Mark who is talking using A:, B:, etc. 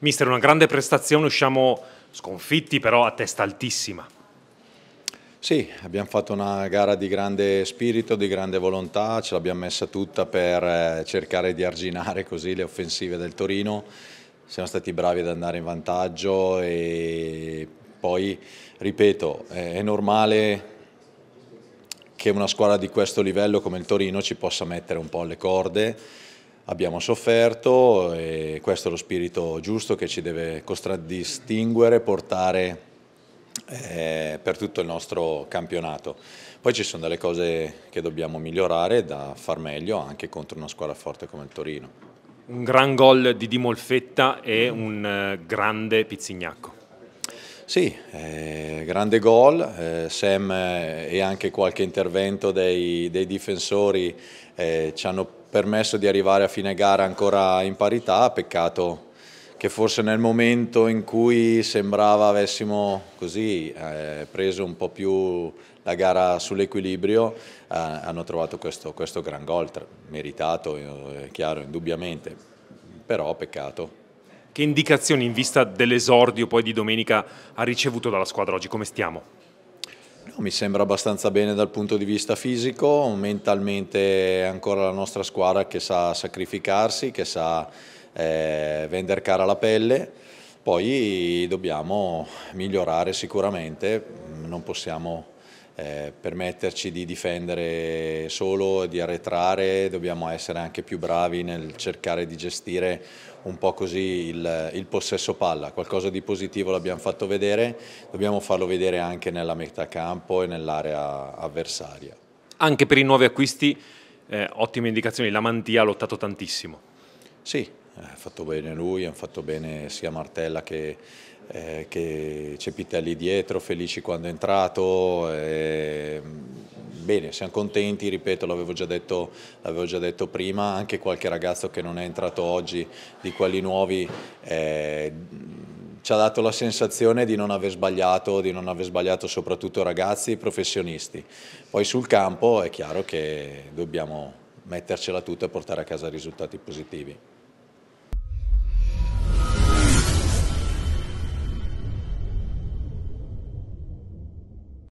A: Mister, una grande prestazione, usciamo sconfitti però a testa altissima.
B: Sì, abbiamo fatto una gara di grande spirito, di grande volontà, ce l'abbiamo messa tutta per eh, cercare di arginare così le offensive del Torino. Siamo stati bravi ad andare in vantaggio e poi, ripeto, è normale che una squadra di questo livello come il Torino ci possa mettere un po' alle corde abbiamo sofferto e questo è lo spirito giusto che ci deve contraddistinguere, portare eh, per tutto il nostro campionato. Poi ci sono delle cose che dobbiamo migliorare, da far meglio anche contro una squadra forte come il Torino.
A: Un gran gol di Di Molfetta e un eh, grande
B: Pizzignacco. Sì, eh, grande gol, eh, Sam eh, e anche qualche intervento dei, dei difensori eh, ci hanno permesso di arrivare a fine gara ancora in parità, peccato che forse nel momento in cui sembrava avessimo così eh, preso un po' più la gara sull'equilibrio, eh, hanno trovato questo, questo gran gol, meritato, è eh, chiaro, indubbiamente, però peccato. Che
A: indicazioni in vista dell'esordio poi di domenica ha ricevuto dalla squadra oggi? Come stiamo?
B: mi sembra abbastanza bene dal punto di vista fisico, mentalmente è ancora la nostra squadra che sa sacrificarsi, che sa eh, vendere cara la pelle, poi dobbiamo migliorare sicuramente, non possiamo eh, permetterci di difendere solo, di arretrare, dobbiamo essere anche più bravi nel cercare di gestire un po' così il, il possesso palla, qualcosa di positivo l'abbiamo fatto vedere, dobbiamo farlo vedere anche nella metà campo e nell'area avversaria.
A: Anche per i nuovi acquisti, eh, ottime
B: indicazioni, la Mantia ha lottato tantissimo. Sì, ha fatto bene lui, ha fatto bene sia Martella che eh, che c'è Pitelli dietro, felici quando è entrato. Eh, bene, siamo contenti, ripeto, l'avevo già, già, detto prima, anche qualche ragazzo che non è entrato oggi, di quelli nuovi, eh, ci ha dato la sensazione di non aver sbagliato, di non aver sbagliato soprattutto ragazzi e professionisti. Poi sul campo è chiaro che dobbiamo mettercela tutta e portare a casa risultati positivi.